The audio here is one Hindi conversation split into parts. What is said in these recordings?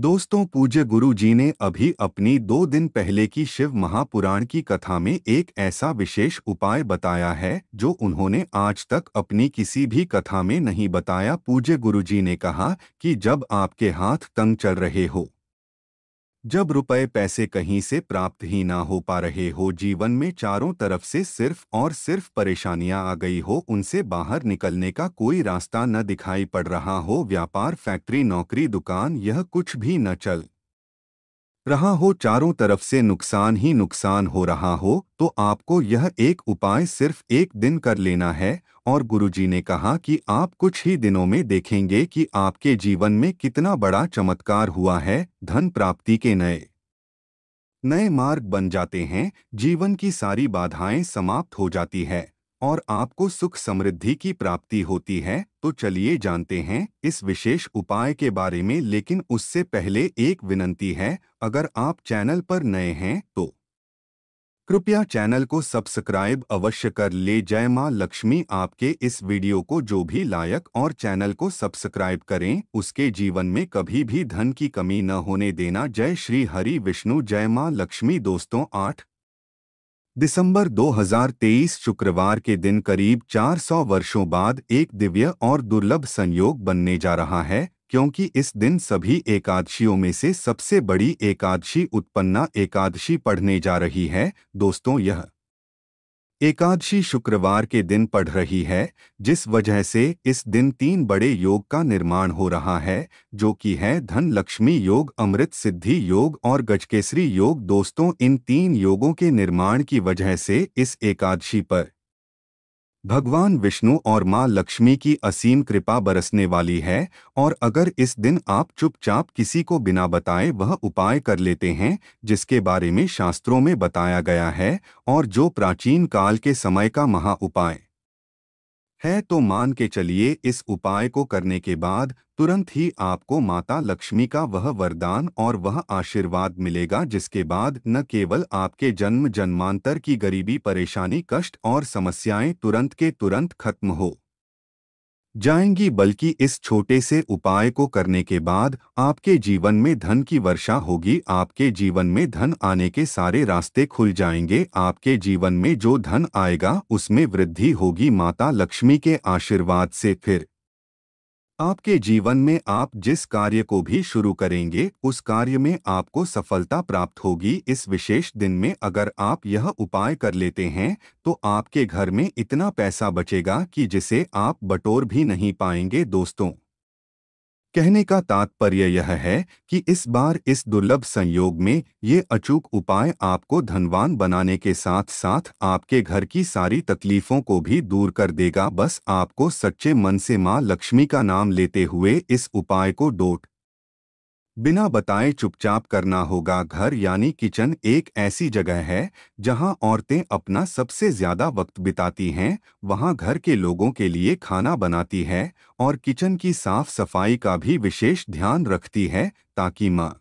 दोस्तों पूज्य गुरु जी ने अभी अपनी दो दिन पहले की शिव महापुराण की कथा में एक ऐसा विशेष उपाय बताया है जो उन्होंने आज तक अपनी किसी भी कथा में नहीं बताया पूज्य गुरु जी ने कहा कि जब आपके हाथ तंग चल रहे हो जब रुपए पैसे कहीं से प्राप्त ही ना हो पा रहे हो जीवन में चारों तरफ से सिर्फ और सिर्फ परेशानियां आ गई हो उनसे बाहर निकलने का कोई रास्ता न दिखाई पड़ रहा हो व्यापार फैक्ट्री नौकरी दुकान यह कुछ भी न चल रहा हो चारों तरफ से नुकसान ही नुकसान हो रहा हो तो आपको यह एक उपाय सिर्फ एक दिन कर लेना है और गुरुजी ने कहा कि आप कुछ ही दिनों में देखेंगे कि आपके जीवन में कितना बड़ा चमत्कार हुआ है धन प्राप्ति के नए नए मार्ग बन जाते हैं जीवन की सारी बाधाएं समाप्त हो जाती है और आपको सुख समृद्धि की प्राप्ति होती है तो चलिए जानते हैं इस विशेष उपाय के बारे में लेकिन उससे पहले एक विनंती है अगर आप चैनल पर नए हैं तो कृपया चैनल को सब्सक्राइब अवश्य कर ले जय माँ लक्ष्मी आपके इस वीडियो को जो भी लायक और चैनल को सब्सक्राइब करें उसके जीवन में कभी भी धन की कमी न होने देना जय श्री हरि विष्णु जय माँ लक्ष्मी दोस्तों आठ दिसंबर 2023 शुक्रवार के दिन करीब 400 वर्षों बाद एक दिव्य और दुर्लभ संयोग बनने जा रहा है क्योंकि इस दिन सभी एकादशियों में से सबसे बड़ी एकादशी उत्पन्ना एकादशी पढ़ने जा रही है दोस्तों यह एकादशी शुक्रवार के दिन पढ़ रही है जिस वजह से इस दिन तीन बड़े योग का निर्माण हो रहा है जो कि है धन लक्ष्मी योग अमृत सिद्धि योग और गजकेसरी योग दोस्तों इन तीन योगों के निर्माण की वजह से इस एकादशी पर भगवान विष्णु और माँ लक्ष्मी की असीम कृपा बरसने वाली है और अगर इस दिन आप चुपचाप किसी को बिना बताए वह उपाय कर लेते हैं जिसके बारे में शास्त्रों में बताया गया है और जो प्राचीन काल के समय का महा उपाय है तो मान के चलिए इस उपाय को करने के बाद तुरंत ही आपको माता लक्ष्मी का वह वरदान और वह आशीर्वाद मिलेगा जिसके बाद न केवल आपके जन्म जन्मांतर की गरीबी परेशानी कष्ट और समस्याएं तुरंत के तुरंत खत्म हो जाएंगी बल्कि इस छोटे से उपाय को करने के बाद आपके जीवन में धन की वर्षा होगी आपके जीवन में धन आने के सारे रास्ते खुल जाएंगे आपके जीवन में जो धन आएगा उसमें वृद्धि होगी माता लक्ष्मी के आशीर्वाद से फिर आपके जीवन में आप जिस कार्य को भी शुरू करेंगे उस कार्य में आपको सफलता प्राप्त होगी इस विशेष दिन में अगर आप यह उपाय कर लेते हैं तो आपके घर में इतना पैसा बचेगा कि जिसे आप बटोर भी नहीं पाएंगे दोस्तों कहने का तात्पर्य यह है कि इस बार इस दुर्लभ संयोग में ये अचूक उपाय आपको धनवान बनाने के साथ साथ आपके घर की सारी तकलीफों को भी दूर कर देगा बस आपको सच्चे मन से माँ लक्ष्मी का नाम लेते हुए इस उपाय को डोट बिना बताए चुपचाप करना होगा घर यानी किचन एक ऐसी जगह है जहां औरतें अपना सबसे ज़्यादा वक्त बिताती हैं वहां घर के लोगों के लिए खाना बनाती है और किचन की साफ सफाई का भी विशेष ध्यान रखती है ताकि माँ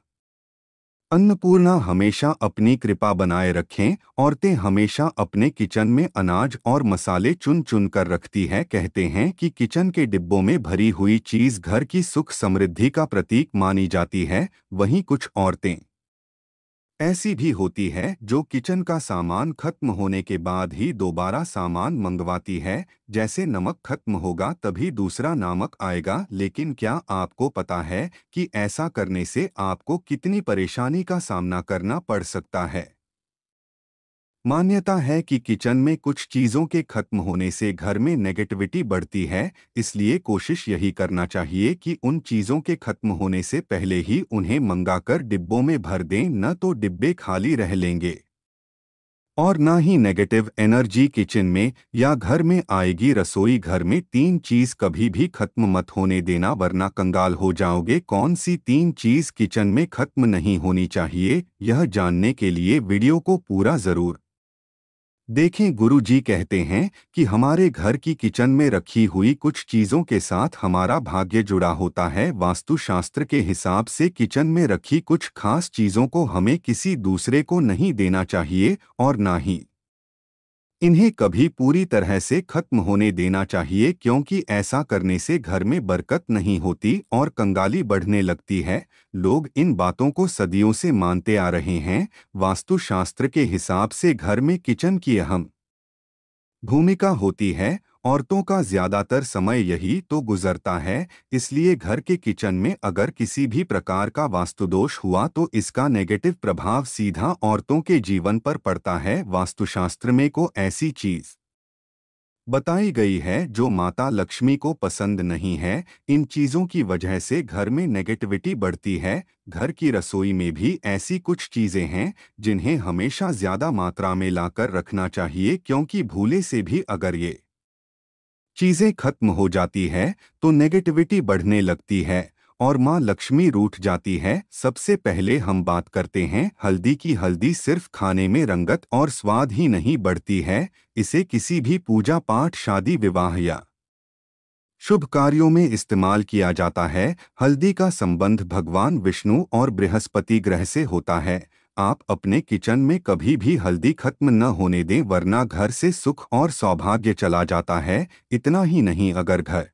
अन्नपूर्णा हमेशा अपनी कृपा बनाए रखें औरतें हमेशा अपने किचन में अनाज और मसाले चुन चुन कर रखती हैं कहते हैं कि किचन के डिब्बों में भरी हुई चीज़ घर की सुख समृद्धि का प्रतीक मानी जाती है वहीं कुछ औरतें ऐसी भी होती है जो किचन का सामान खत्म होने के बाद ही दोबारा सामान मंगवाती है जैसे नमक खत्म होगा तभी दूसरा नमक आएगा लेकिन क्या आपको पता है कि ऐसा करने से आपको कितनी परेशानी का सामना करना पड़ सकता है मान्यता है कि किचन में कुछ चीज़ों के खत्म होने से घर में नेगेटिविटी बढ़ती है इसलिए कोशिश यही करना चाहिए कि उन चीज़ों के खत्म होने से पहले ही उन्हें मंगाकर डिब्बों में भर दें न तो डिब्बे खाली रह लेंगे और न ही नेगेटिव एनर्जी किचन में या घर में आएगी रसोई घर में तीन चीज़ कभी भी खत्म मत होने देना वरना कंगाल हो जाओगे कौन सी तीन चीज़ किचन में खत्म नहीं होनी चाहिए यह जानने के लिए वीडियो को पूरा ज़रूर देखें गुरु जी कहते हैं कि हमारे घर की किचन में रखी हुई कुछ चीज़ों के साथ हमारा भाग्य जुड़ा होता है वास्तुशास्त्र के हिसाब से किचन में रखी कुछ खास चीज़ों को हमें किसी दूसरे को नहीं देना चाहिए और ना ही इन्हें कभी पूरी तरह से खत्म होने देना चाहिए क्योंकि ऐसा करने से घर में बरकत नहीं होती और कंगाली बढ़ने लगती है लोग इन बातों को सदियों से मानते आ रहे हैं वास्तुशास्त्र के हिसाब से घर में किचन की अहम भूमिका होती है औरतों का ज़्यादातर समय यही तो गुजरता है इसलिए घर के किचन में अगर किसी भी प्रकार का वास्तुदोष हुआ तो इसका नेगेटिव प्रभाव सीधा औरतों के जीवन पर पड़ता है वास्तुशास्त्र में को ऐसी चीज़ बताई गई है जो माता लक्ष्मी को पसंद नहीं है इन चीज़ों की वजह से घर में नेगेटिविटी बढ़ती है घर की रसोई में भी ऐसी कुछ चीज़ें हैं जिन्हें हमेशा ज़्यादा मात्रा में लाकर रखना चाहिए क्योंकि भूले से भी अगर ये चीज़ें खत्म हो जाती है तो नेगेटिविटी बढ़ने लगती है और माँ लक्ष्मी रूठ जाती है सबसे पहले हम बात करते हैं हल्दी की हल्दी सिर्फ खाने में रंगत और स्वाद ही नहीं बढ़ती है इसे किसी भी पूजा पाठ शादी विवाह या शुभ कार्यों में इस्तेमाल किया जाता है हल्दी का संबंध भगवान विष्णु और बृहस्पति ग्रह से होता है आप अपने किचन में कभी भी हल्दी खत्म न होने दें वरना घर से सुख और सौभाग्य चला जाता है इतना ही नहीं अगर घर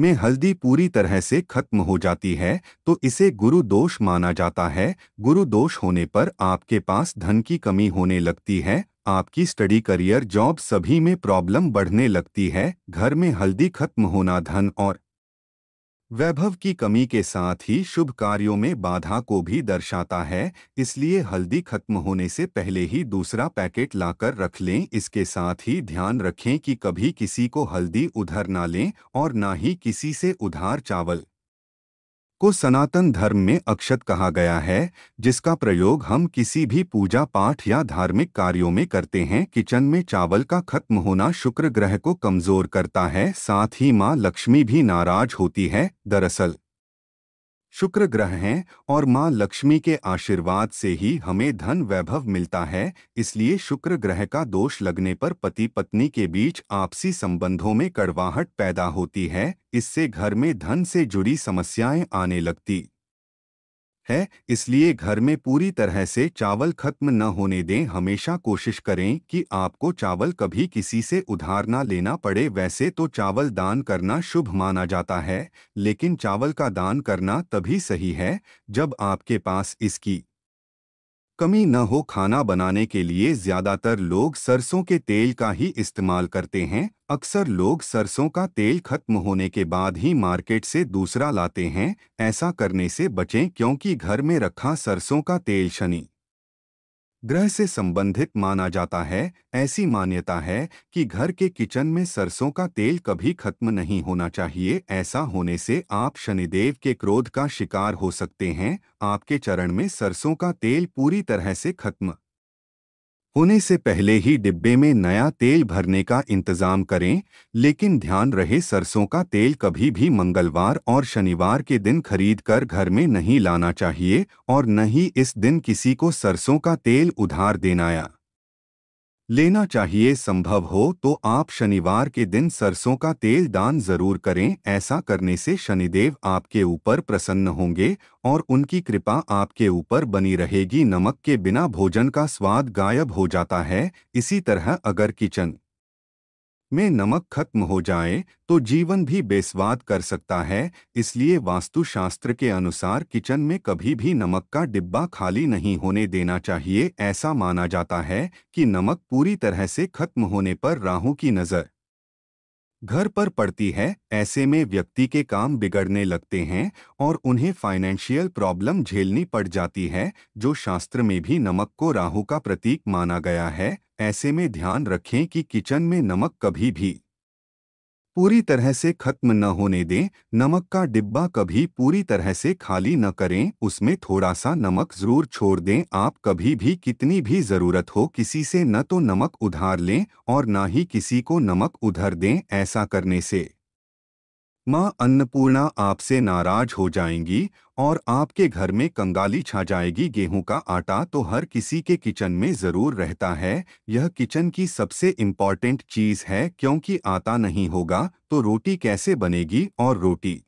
में हल्दी पूरी तरह से खत्म हो जाती है तो इसे गुरु दोष माना जाता है गुरु दोष होने पर आपके पास धन की कमी होने लगती है आपकी स्टडी करियर जॉब सभी में प्रॉब्लम बढ़ने लगती है घर में हल्दी खत्म होना धन और वैभव की कमी के साथ ही शुभ कार्यों में बाधा को भी दर्शाता है इसलिए हल्दी खत्म होने से पहले ही दूसरा पैकेट लाकर रख लें इसके साथ ही ध्यान रखें कि कभी किसी को हल्दी उधर ना लें और ना ही किसी से उधार चावल को सनातन धर्म में अक्षत कहा गया है जिसका प्रयोग हम किसी भी पूजा पाठ या धार्मिक कार्यों में करते हैं किचन में चावल का खत्म होना शुक्र ग्रह को कमजोर करता है साथ ही माँ लक्ष्मी भी नाराज होती है दरअसल शुक्र ग्रह हैं और माँ लक्ष्मी के आशीर्वाद से ही हमें धन वैभव मिलता है इसलिए शुक्र ग्रह का दोष लगने पर पति पत्नी के बीच आपसी संबंधों में कड़वाहट पैदा होती है इससे घर में धन से जुड़ी समस्याएं आने लगती है इसलिए घर में पूरी तरह से चावल खत्म न होने दें हमेशा कोशिश करें कि आपको चावल कभी किसी से उधार ना लेना पड़े वैसे तो चावल दान करना शुभ माना जाता है लेकिन चावल का दान करना तभी सही है जब आपके पास इसकी कमी न हो खाना बनाने के लिए ज़्यादातर लोग सरसों के तेल का ही इस्तेमाल करते हैं अक्सर लोग सरसों का तेल खत्म होने के बाद ही मार्केट से दूसरा लाते हैं ऐसा करने से बचें क्योंकि घर में रखा सरसों का तेल शनि ग्रह से संबंधित माना जाता है ऐसी मान्यता है कि घर के किचन में सरसों का तेल कभी खत्म नहीं होना चाहिए ऐसा होने से आप शनिदेव के क्रोध का शिकार हो सकते हैं आपके चरण में सरसों का तेल पूरी तरह से खत्म होने से पहले ही डिब्बे में नया तेल भरने का इंतजाम करें लेकिन ध्यान रहे सरसों का तेल कभी भी मंगलवार और शनिवार के दिन खरीद कर घर में नहीं लाना चाहिए और न ही इस दिन किसी को सरसों का तेल उधार देना या लेना चाहिए संभव हो तो आप शनिवार के दिन सरसों का तेल दान जरूर करें ऐसा करने से शनिदेव आपके ऊपर प्रसन्न होंगे और उनकी कृपा आपके ऊपर बनी रहेगी नमक के बिना भोजन का स्वाद गायब हो जाता है इसी तरह अगर किचन में नमक खत्म हो जाए तो जीवन भी बेस्वाद कर सकता है इसलिए वास्तुशास्त्र के अनुसार किचन में कभी भी नमक का डिब्बा खाली नहीं होने देना चाहिए ऐसा माना जाता है कि नमक पूरी तरह से खत्म होने पर राहू की नज़र घर पर पड़ती है ऐसे में व्यक्ति के काम बिगड़ने लगते हैं और उन्हें फाइनेंशियल प्रॉब्लम झेलनी पड़ जाती है जो शास्त्र में भी नमक को राहु का प्रतीक माना गया है ऐसे में ध्यान रखें कि किचन में नमक कभी भी पूरी तरह से खत्म न होने दें नमक का डिब्बा कभी पूरी तरह से खाली न करें उसमें थोड़ा सा नमक ज़रूर छोड़ दें आप कभी भी कितनी भी ज़रूरत हो किसी से न तो नमक उधार लें और न ही किसी को नमक उधर दें ऐसा करने से माँ अन्नपूर्णा आपसे नाराज हो जाएंगी और आपके घर में कंगाली छा जाएगी गेहूं का आटा तो हर किसी के किचन में ज़रूर रहता है यह किचन की सबसे इम्पॉर्टेंट चीज़ है क्योंकि आटा नहीं होगा तो रोटी कैसे बनेगी और रोटी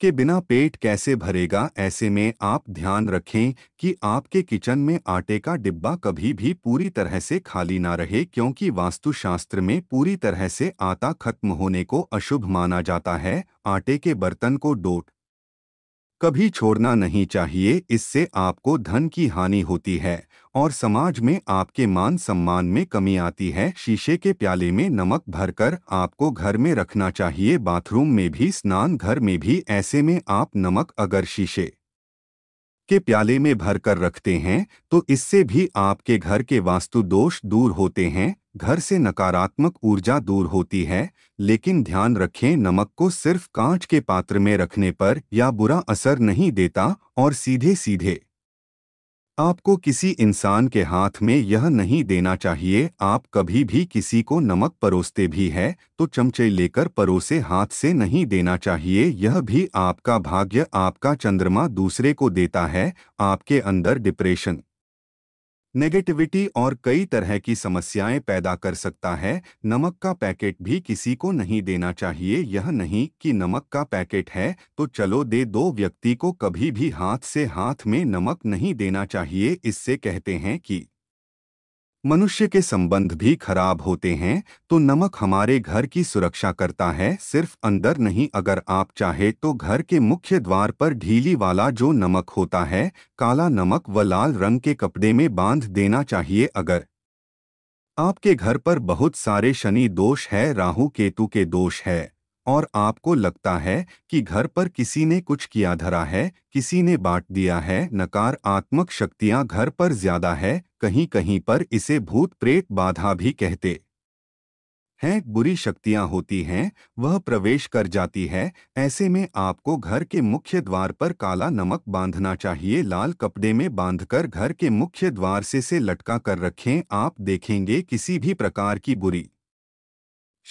के बिना पेट कैसे भरेगा ऐसे में आप ध्यान रखें कि आपके किचन में आटे का डिब्बा कभी भी पूरी तरह से खाली ना रहे क्योंकि वास्तुशास्त्र में पूरी तरह से आटा खत्म होने को अशुभ माना जाता है आटे के बर्तन को डोट कभी छोड़ना नहीं चाहिए इससे आपको धन की हानि होती है और समाज में आपके मान सम्मान में कमी आती है शीशे के प्याले में नमक भरकर आपको घर में रखना चाहिए बाथरूम में भी स्नान घर में भी ऐसे में आप नमक अगर शीशे के प्याले में भर कर रखते हैं तो इससे भी आपके घर के वास्तु दोष दूर होते हैं घर से नकारात्मक ऊर्जा दूर होती है लेकिन ध्यान रखें नमक को सिर्फ कांच के पात्र में रखने पर या बुरा असर नहीं देता और सीधे सीधे आपको किसी इंसान के हाथ में यह नहीं देना चाहिए आप कभी भी किसी को नमक परोसते भी है तो चमचे लेकर परोसे हाथ से नहीं देना चाहिए यह भी आपका भाग्य आपका चंद्रमा दूसरे को देता है आपके अंदर डिप्रेशन नेगेटिविटी और कई तरह की समस्याएं पैदा कर सकता है नमक का पैकेट भी किसी को नहीं देना चाहिए यह नहीं कि नमक का पैकेट है तो चलो दे दो व्यक्ति को कभी भी हाथ से हाथ में नमक नहीं देना चाहिए इससे कहते हैं कि मनुष्य के संबंध भी खराब होते हैं तो नमक हमारे घर की सुरक्षा करता है सिर्फ अंदर नहीं अगर आप चाहे तो घर के मुख्य द्वार पर ढीली वाला जो नमक होता है काला नमक व लाल रंग के कपड़े में बांध देना चाहिए अगर आपके घर पर बहुत सारे शनि दोष है राहु केतु के दोष है और आपको लगता है कि घर पर किसी ने कुछ किया धरा है किसी ने बांट दिया है नकारात्मक शक्तियां घर पर ज्यादा है कहीं कहीं पर इसे भूत प्रेत बाधा भी कहते हैं बुरी शक्तियां होती हैं वह प्रवेश कर जाती है ऐसे में आपको घर के मुख्य द्वार पर काला नमक बांधना चाहिए लाल कपड़े में बांधकर घर के मुख्य द्वार से से लटका कर रखें आप देखेंगे किसी भी प्रकार की बुरी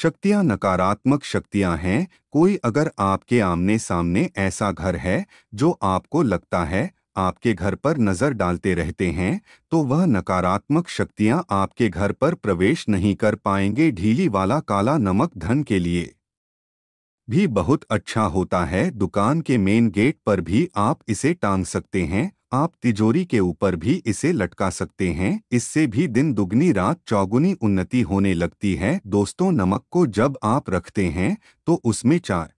शक्तियाँ नकारात्मक शक्तियाँ हैं कोई अगर आपके आमने सामने ऐसा घर है जो आपको लगता है आपके घर पर नज़र डालते रहते हैं तो वह नकारात्मक शक्तियां आपके घर पर प्रवेश नहीं कर पाएंगे ढीली वाला काला नमक धन के लिए भी बहुत अच्छा होता है दुकान के मेन गेट पर भी आप इसे टांग सकते हैं आप तिजोरी के ऊपर भी इसे लटका सकते हैं इससे भी दिन दुगनी रात चौगुनी उन्नति होने लगती है दोस्तों नमक को जब आप रखते हैं तो उसमें चार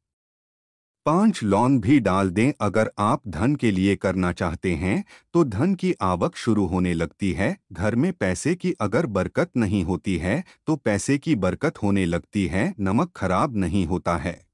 पांच लॉन भी डाल दें अगर आप धन के लिए करना चाहते हैं तो धन की आवक शुरू होने लगती है घर में पैसे की अगर बरकत नहीं होती है तो पैसे की बरकत होने लगती है नमक खराब नहीं होता है